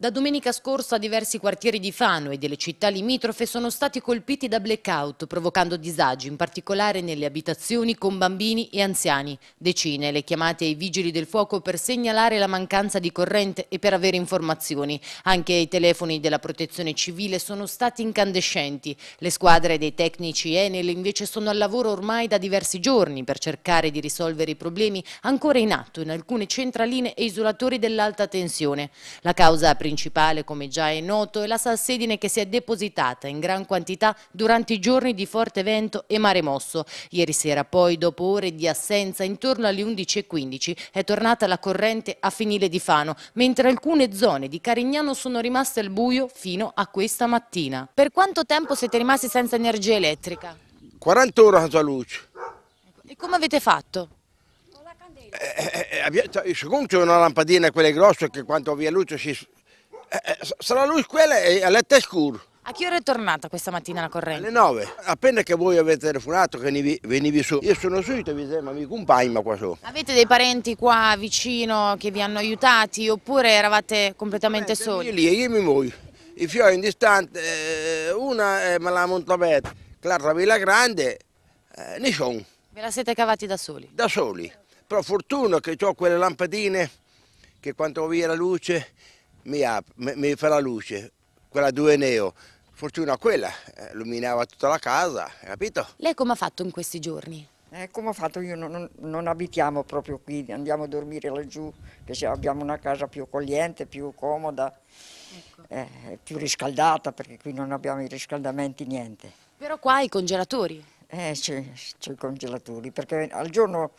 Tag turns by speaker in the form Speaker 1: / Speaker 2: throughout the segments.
Speaker 1: Da domenica scorsa diversi quartieri di Fano e delle città limitrofe sono stati colpiti da blackout, provocando disagi, in particolare nelle abitazioni con bambini e anziani. Decine le chiamate ai vigili del fuoco per segnalare la mancanza di corrente e per avere informazioni. Anche i telefoni della protezione civile sono stati incandescenti. Le squadre dei tecnici Enel invece sono al lavoro ormai da diversi giorni per cercare di risolvere i problemi ancora in atto in alcune centraline e isolatori dell'alta tensione. La causa principale principale, come già è noto, è la salsedine che si è depositata in gran quantità durante i giorni di forte vento e mare mosso. Ieri sera poi, dopo ore di assenza, intorno alle 11.15 è tornata la corrente a finile di Fano, mentre alcune zone di Carignano sono rimaste al buio fino a questa mattina. Per quanto tempo siete rimasti senza energia elettrica?
Speaker 2: 40 ore senza luce.
Speaker 1: E come avete fatto?
Speaker 2: Eh, eh, eh, c'è una lampadina, quelle grosse, che quando via luce si, eh, eh, sarà lui quella e a letto è scuro.
Speaker 1: A che ora è tornata questa mattina la
Speaker 2: corrente? Alle 9. Appena che voi avete telefonato che venivi su, io sono subito e vi ma mi compagno qua su.
Speaker 1: Avete dei parenti qua vicino che vi hanno aiutati oppure eravate
Speaker 2: completamente eh, soli? Io lì, io mi muoio. I fiori in distante, eh, una è la Montabetta, l'altra Villa Grande, eh, nessuno.
Speaker 1: Ve la siete cavati da soli?
Speaker 2: Da soli. Però fortuna che ho quelle lampadine che quando vi la luce mi, mi, mi fa la luce, quella 2 Neo. Fortuna quella, eh, illuminava tutta la casa, capito? Lei
Speaker 1: come ha fatto in questi giorni? Eh, come ho fatto io, non,
Speaker 3: non, abitiamo proprio qui, andiamo a dormire laggiù, perché abbiamo una casa più accogliente, più comoda, ecco. eh, più riscaldata, perché qui non abbiamo i riscaldamenti, niente. Però qua i congelatori? Eh sì, c'è i congelatori, perché al giorno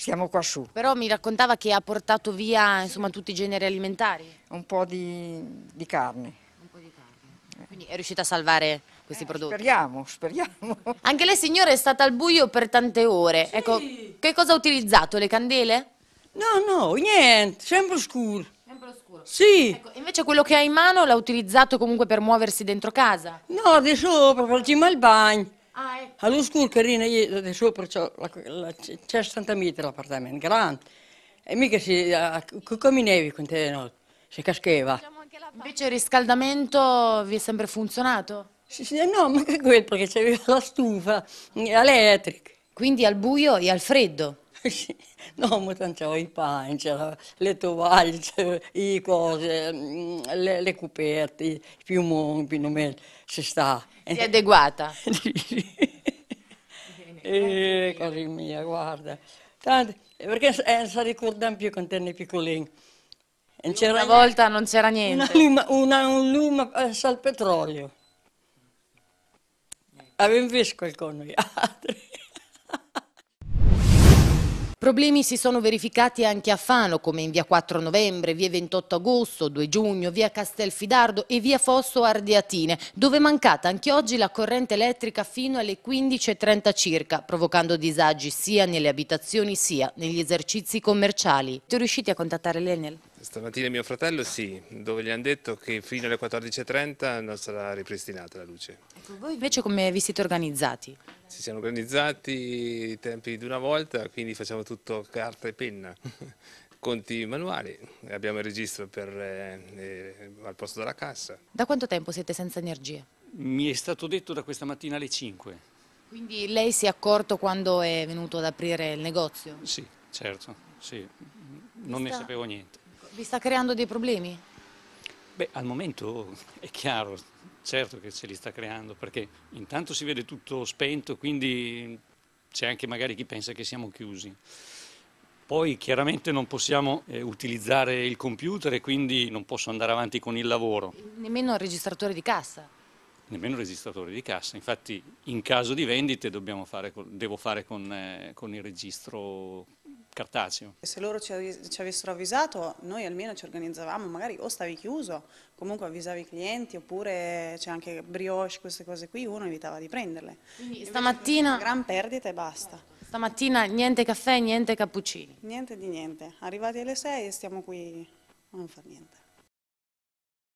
Speaker 1: siamo qua su. Però mi raccontava che ha portato via insomma, tutti i generi alimentari? Un po' di, di carne. Un po' di carne. Quindi è riuscita a salvare questi eh, prodotti? Speriamo, speriamo. Anche lei signora è stata al buio per tante ore. Sì. Ecco, che cosa ha utilizzato? Le candele? No, no, niente, sempre scuro. Sì. Ecco, invece quello che ha in mano l'ha utilizzato comunque per muoversi dentro casa? No, di sopra,
Speaker 3: per il bagno. Ah, ecco. All'uscur che io di sopra c'è 60 metri l'appartamento, grande. E mica si... come nevi con te no? Si cascheva. Diciamo
Speaker 1: Invece il riscaldamento vi è sempre funzionato? Sì, sì, no, ma
Speaker 3: che quello, perché c'aveva la stufa eh, elettrica. Quindi al buio e al freddo? No, ma tanto ho i pancia, le tovaglie, le cose, mm, le, le coperte, i piumoni, più si sta. Si è
Speaker 1: adeguata?
Speaker 3: e eh, così mia, guarda. Tanto, eh, perché non eh, si ricordano più quando erano piccolini. Una volta non c'era niente. Una luma, una, un lume al petrolio. Avevo visto qualcuno, altri.
Speaker 1: Problemi si sono verificati anche a Fano, come in via 4 novembre, via 28 agosto, 2 giugno, via Castelfidardo e via Fosso Ardeatine, dove è mancata anche oggi la corrente elettrica fino alle 15.30 circa, provocando disagi sia nelle abitazioni sia negli esercizi commerciali. Siete riusciti a contattare l'Enel?
Speaker 3: Stamattina mio fratello sì, dove gli hanno detto che fino alle 14.30 non sarà ripristinata la luce.
Speaker 1: Ecco, voi invece come vi siete organizzati?
Speaker 3: ci siamo organizzati i tempi di una volta, quindi facciamo tutto carta e penna, conti manuali, abbiamo il registro per, eh, eh, al posto della cassa.
Speaker 1: Da quanto tempo siete senza energia?
Speaker 3: Mi è stato detto da questa mattina alle 5.
Speaker 1: Quindi lei si è accorto quando è venuto ad aprire il negozio? Sì,
Speaker 3: certo, sì. non sta, ne sapevo niente.
Speaker 1: Vi sta creando dei problemi?
Speaker 3: Beh, al momento è chiaro, certo che ce li sta creando, perché intanto si vede tutto spento, quindi c'è anche magari chi pensa che siamo chiusi. Poi chiaramente non possiamo eh, utilizzare il computer e quindi non posso andare avanti con il lavoro.
Speaker 1: Nemmeno il registratore di cassa.
Speaker 3: Nemmeno il registratore di cassa, infatti in caso di vendite fare, devo fare con, eh, con il registro cartaceo.
Speaker 1: se loro ci, ci avessero avvisato, noi almeno ci organizzavamo, magari o stavi chiuso, comunque avvisavi i clienti, oppure c'è anche brioche, queste cose qui, uno evitava di prenderle. Quindi stamattina... Una Gran perdita e basta. Stamattina niente caffè, niente cappuccini. Niente di niente. Arrivati alle 6 e stiamo qui a non far niente.